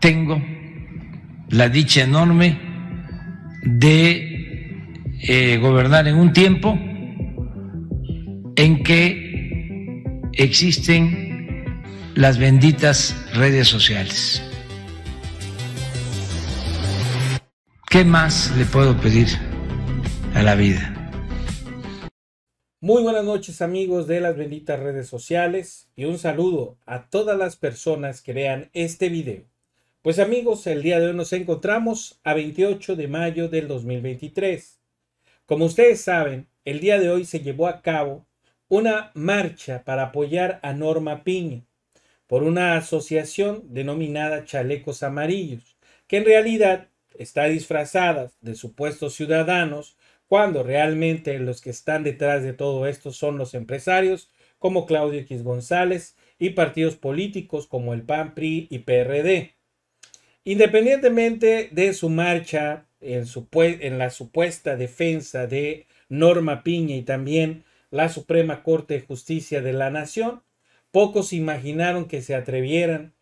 tengo la dicha enorme de eh, gobernar en un tiempo en que existen las benditas redes sociales. ¿Qué más le puedo pedir a la vida? Muy buenas noches amigos de las benditas redes sociales y un saludo a todas las personas que vean este video. Pues amigos, el día de hoy nos encontramos a 28 de mayo del 2023. Como ustedes saben, el día de hoy se llevó a cabo una marcha para apoyar a Norma Piña por una asociación denominada Chalecos Amarillos, que en realidad está disfrazada de supuestos ciudadanos cuando realmente los que están detrás de todo esto son los empresarios como Claudio X González y partidos políticos como el PAN, PRI y PRD. Independientemente de su marcha en, la supuesta defensa de Norma Piña y también la Suprema Corte de Justicia de la Nación, pocos imaginaron que se atrevieran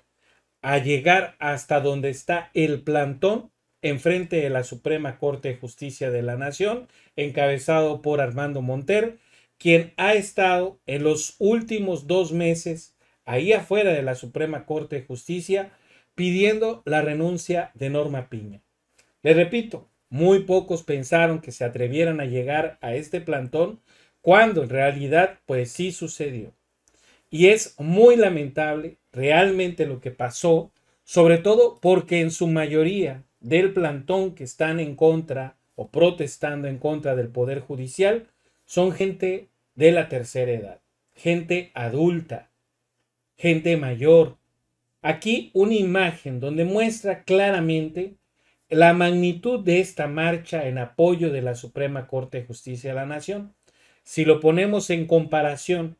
a llegar hasta donde está el plantón enfrente de la Suprema Corte de Justicia de la Nación, encabezado por Armando Montero, quien ha estado en los últimos dos meses ahí afuera de la Suprema Corte de Justicia pidiendo la renuncia de Norma Piña. Le repito, muy pocos pensaron que se atrevieran a llegar a este plantón cuando en realidad pues sí sucedió. Y es muy lamentable realmente lo que pasó, sobre todo porque en su mayoría del plantón que están en contra o protestando en contra del Poder Judicial son gente de la tercera edad, gente adulta, gente mayor, aquí una imagen donde muestra claramente la magnitud de esta marcha en apoyo de la Suprema Corte de Justicia de la Nación. Si lo ponemos en comparación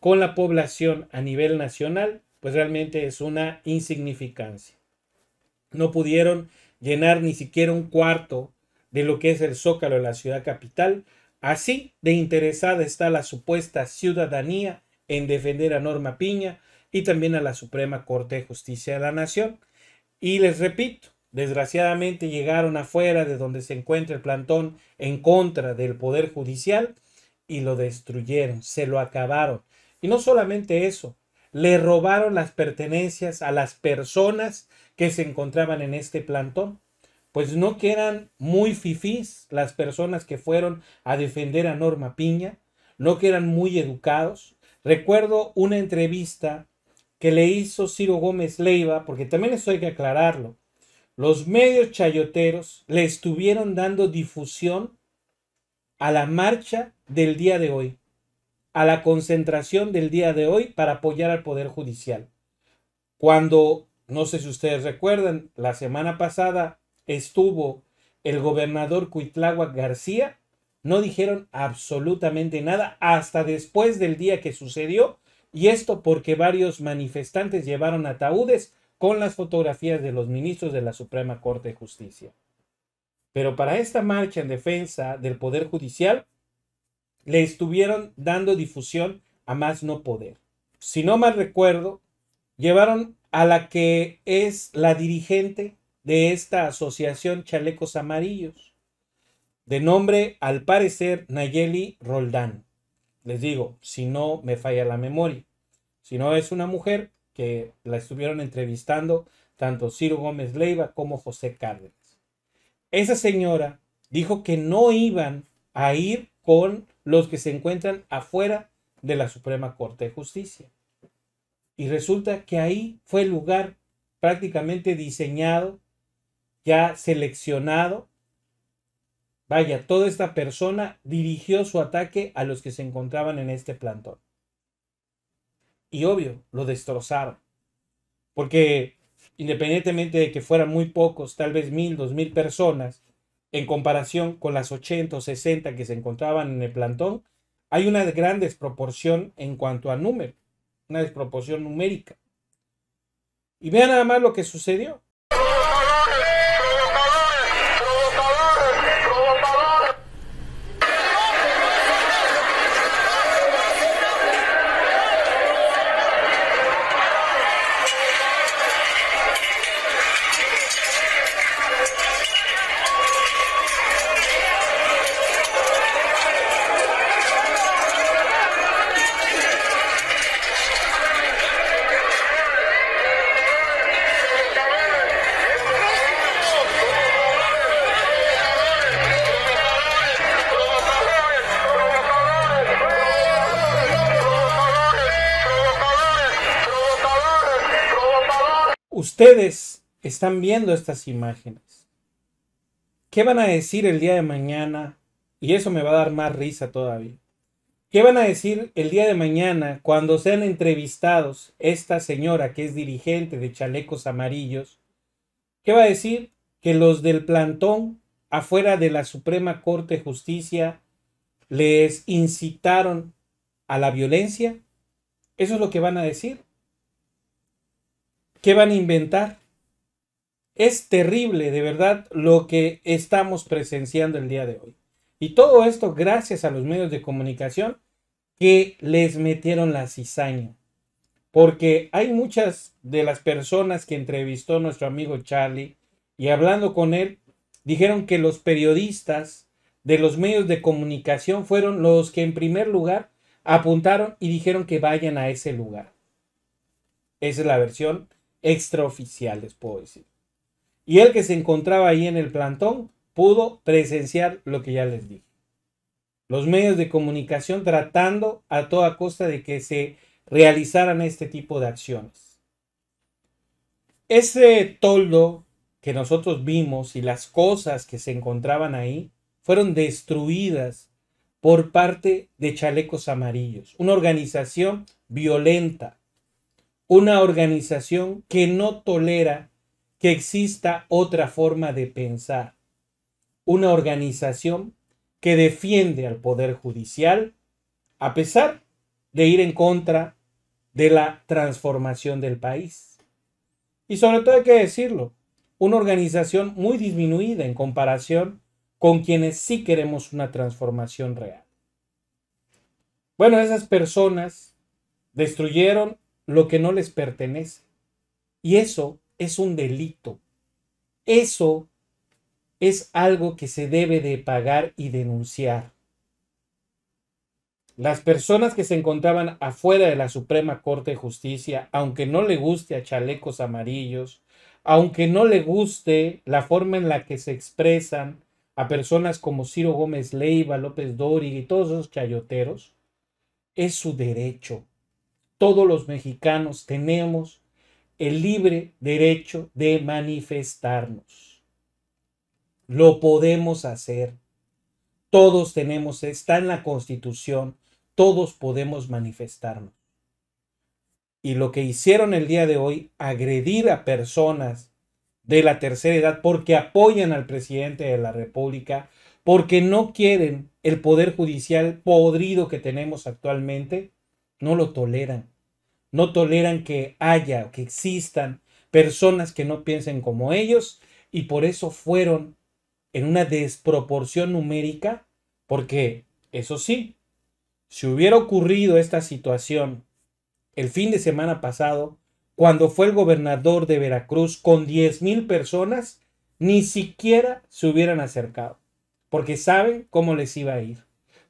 con la población a nivel nacional, pues realmente es una insignificancia. No pudieron llenar ni siquiera un cuarto de lo que es el zócalo de la ciudad capital. Así de interesada está la supuesta ciudadanía en defender a Norma Piña, y también a la Suprema Corte de Justicia de la Nación. Y les repito, desgraciadamente llegaron afuera de donde se encuentra el plantón en contra del Poder Judicial y lo destruyeron, se lo acabaron. Y no solamente eso, le robaron las pertenencias a las personas que se encontraban en este plantón. Pues no que eran muy fifís las personas que fueron a defender a Norma Piña, no que eran muy educados. Recuerdo una entrevista que le hizo Ciro Gómez Leiva, porque también eso hay que aclararlo, los medios chayoteros le estuvieron dando difusión a la marcha del día de hoy, a la concentración del día de hoy para apoyar al Poder Judicial. Cuando, no sé si ustedes recuerdan, la semana pasada estuvo el gobernador Cuitláhuac García, no dijeron absolutamente nada hasta después del día que sucedió y esto porque varios manifestantes llevaron ataúdes con las fotografías de los ministros de la Suprema Corte de Justicia. Pero para esta marcha en defensa del Poder Judicial, le estuvieron dando difusión a más no poder. Si no mal recuerdo, llevaron a la que es la dirigente de esta asociación Chalecos Amarillos, de nombre al parecer Nayeli Roldán. Les digo, si no me falla la memoria. Si no es una mujer que la estuvieron entrevistando tanto Ciro Gómez Leiva como José Cárdenas. Esa señora dijo que no iban a ir con los que se encuentran afuera de la Suprema Corte de Justicia. Y resulta que ahí fue el lugar prácticamente diseñado, ya seleccionado Vaya, toda esta persona dirigió su ataque a los que se encontraban en este plantón. Y obvio, lo destrozaron. Porque independientemente de que fueran muy pocos, tal vez mil, dos mil personas, en comparación con las 80 o 60 que se encontraban en el plantón, hay una gran desproporción en cuanto a número, una desproporción numérica. Y vean nada más lo que sucedió. ustedes están viendo estas imágenes? ¿Qué van a decir el día de mañana? Y eso me va a dar más risa todavía. ¿Qué van a decir el día de mañana cuando sean entrevistados esta señora que es dirigente de chalecos amarillos? ¿Qué va a decir que los del plantón afuera de la Suprema Corte de Justicia les incitaron a la violencia? Eso es lo que van a decir. ¿Qué van a inventar? Es terrible, de verdad, lo que estamos presenciando el día de hoy. Y todo esto gracias a los medios de comunicación que les metieron la cizaña. Porque hay muchas de las personas que entrevistó nuestro amigo Charlie y hablando con él, dijeron que los periodistas de los medios de comunicación fueron los que en primer lugar apuntaron y dijeron que vayan a ese lugar. Esa es la versión extraoficiales, puedo decir. Y el que se encontraba ahí en el plantón pudo presenciar lo que ya les dije. Los medios de comunicación tratando a toda costa de que se realizaran este tipo de acciones. Ese toldo que nosotros vimos y las cosas que se encontraban ahí fueron destruidas por parte de Chalecos Amarillos, una organización violenta una organización que no tolera que exista otra forma de pensar, una organización que defiende al Poder Judicial a pesar de ir en contra de la transformación del país. Y sobre todo hay que decirlo, una organización muy disminuida en comparación con quienes sí queremos una transformación real. Bueno, esas personas destruyeron lo que no les pertenece. Y eso es un delito. Eso es algo que se debe de pagar y denunciar. Las personas que se encontraban afuera de la Suprema Corte de Justicia, aunque no le guste a chalecos amarillos, aunque no le guste la forma en la que se expresan a personas como Ciro Gómez Leiva, López Dóriga y todos esos chayoteros, es su derecho todos los mexicanos tenemos el libre derecho de manifestarnos. Lo podemos hacer. Todos tenemos, está en la constitución, todos podemos manifestarnos. Y lo que hicieron el día de hoy, agredir a personas de la tercera edad porque apoyan al presidente de la República, porque no quieren el poder judicial podrido que tenemos actualmente, no lo toleran. No toleran que haya, que existan personas que no piensen como ellos y por eso fueron en una desproporción numérica, porque, eso sí, si hubiera ocurrido esta situación el fin de semana pasado, cuando fue el gobernador de Veracruz con mil personas, ni siquiera se hubieran acercado, porque saben cómo les iba a ir.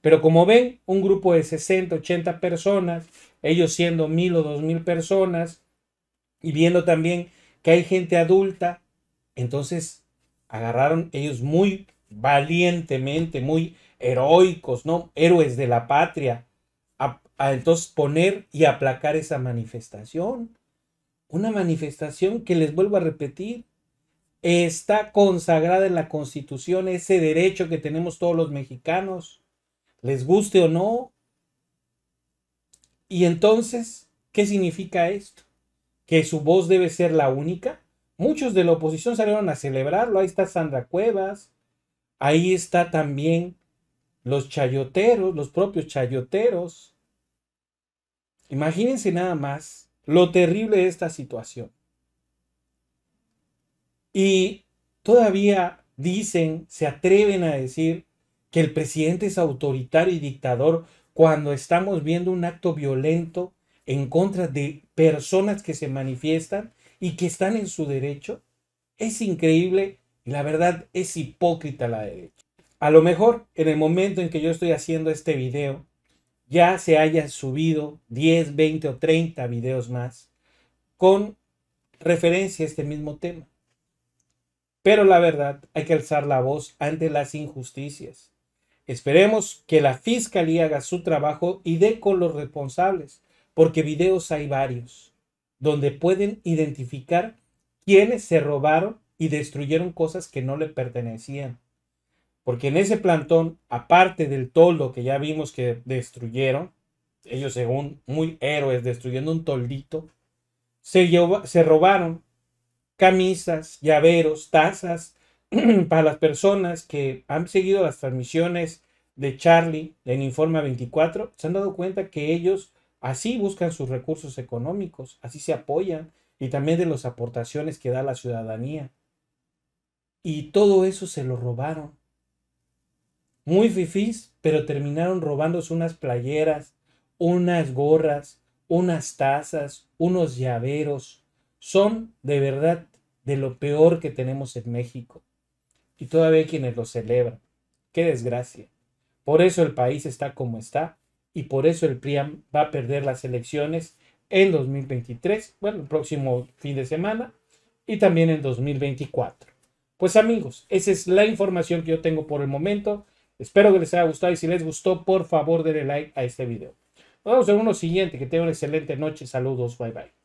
Pero como ven, un grupo de 60, 80 personas, ellos siendo mil o dos mil personas, y viendo también que hay gente adulta, entonces agarraron ellos muy valientemente, muy heroicos, ¿no? Héroes de la patria, a entonces poner y aplacar esa manifestación. Una manifestación que les vuelvo a repetir, está consagrada en la Constitución ese derecho que tenemos todos los mexicanos les guste o no. Y entonces, ¿qué significa esto? ¿Que su voz debe ser la única? Muchos de la oposición salieron a celebrarlo. Ahí está Sandra Cuevas. Ahí está también los chayoteros, los propios chayoteros. Imagínense nada más lo terrible de esta situación. Y todavía dicen, se atreven a decir que el presidente es autoritario y dictador cuando estamos viendo un acto violento en contra de personas que se manifiestan y que están en su derecho? Es increíble y la verdad es hipócrita la derecha. A lo mejor en el momento en que yo estoy haciendo este video, ya se hayan subido 10, 20 o 30 videos más con referencia a este mismo tema. Pero la verdad, hay que alzar la voz ante las injusticias. Esperemos que la fiscalía haga su trabajo y dé con los responsables, porque videos hay varios, donde pueden identificar quiénes se robaron y destruyeron cosas que no le pertenecían. Porque en ese plantón, aparte del toldo que ya vimos que destruyeron, ellos según muy héroes destruyendo un toldito, se, se robaron camisas, llaveros, tazas, para las personas que han seguido las transmisiones de Charlie en Informa 24, se han dado cuenta que ellos así buscan sus recursos económicos, así se apoyan y también de las aportaciones que da la ciudadanía. Y todo eso se lo robaron. Muy fifís, pero terminaron robándose unas playeras, unas gorras, unas tazas, unos llaveros. Son de verdad de lo peor que tenemos en México y todavía hay quienes lo celebran. ¡Qué desgracia! Por eso el país está como está y por eso el PRIAM va a perder las elecciones en 2023, bueno, el próximo fin de semana y también en 2024. Pues amigos, esa es la información que yo tengo por el momento. Espero que les haya gustado y si les gustó, por favor, denle like a este video. Nos vemos en uno siguiente. Que tengan una excelente noche. Saludos. Bye bye.